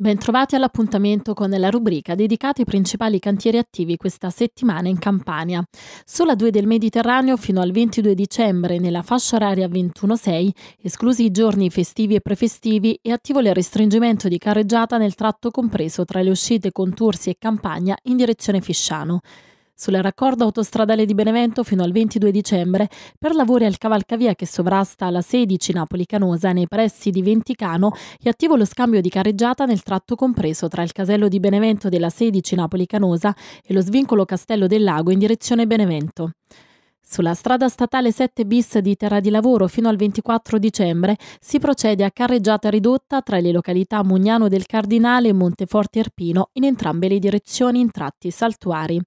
Bentrovati all'appuntamento con la rubrica dedicata ai principali cantieri attivi questa settimana in Campania. Sulla 2 del Mediterraneo fino al 22 dicembre nella fascia oraria 21.6, esclusi i giorni festivi e prefestivi, è attivo il restringimento di carreggiata nel tratto compreso tra le uscite Contursi e Campania in direzione Fisciano sulla raccordo autostradale di Benevento fino al 22 dicembre per lavori al cavalcavia che sovrasta la 16 Napoli-Canosa nei pressi di Venticano è attivo lo scambio di carreggiata nel tratto compreso tra il casello di Benevento della 16 Napoli-Canosa e lo svincolo Castello del Lago in direzione Benevento. Sulla strada statale 7 bis di Terra di Lavoro fino al 24 dicembre si procede a carreggiata ridotta tra le località Mugnano del Cardinale e Monteforte Erpino in entrambe le direzioni in tratti saltuari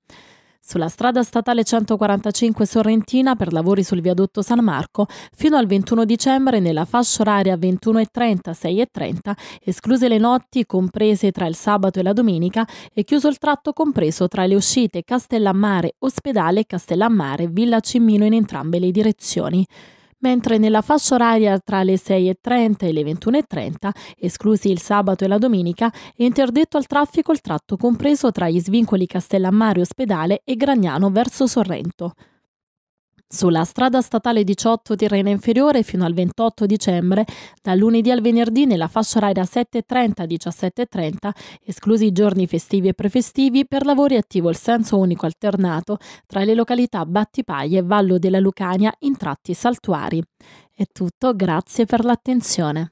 sulla strada statale 145 Sorrentina per lavori sul viadotto San Marco fino al 21 dicembre nella fascia oraria 21.30 6.30, escluse le notti comprese tra il sabato e la domenica e chiuso il tratto compreso tra le uscite Castellammare Ospedale e Castellammare Villa Cimmino in entrambe le direzioni mentre nella fascia oraria tra le 6.30 e le 21.30, esclusi il sabato e la domenica, è interdetto al traffico il tratto compreso tra gli svincoli Castellammare Ospedale e Gragnano verso Sorrento. Sulla strada statale 18 Tirrena Inferiore fino al 28 dicembre, dal lunedì al venerdì nella fascia RAI da 7.30-17.30, esclusi i giorni festivi e prefestivi, per lavori attivo il senso unico alternato tra le località Battipaglia e Vallo della Lucania in tratti saltuari. È tutto, grazie per l'attenzione.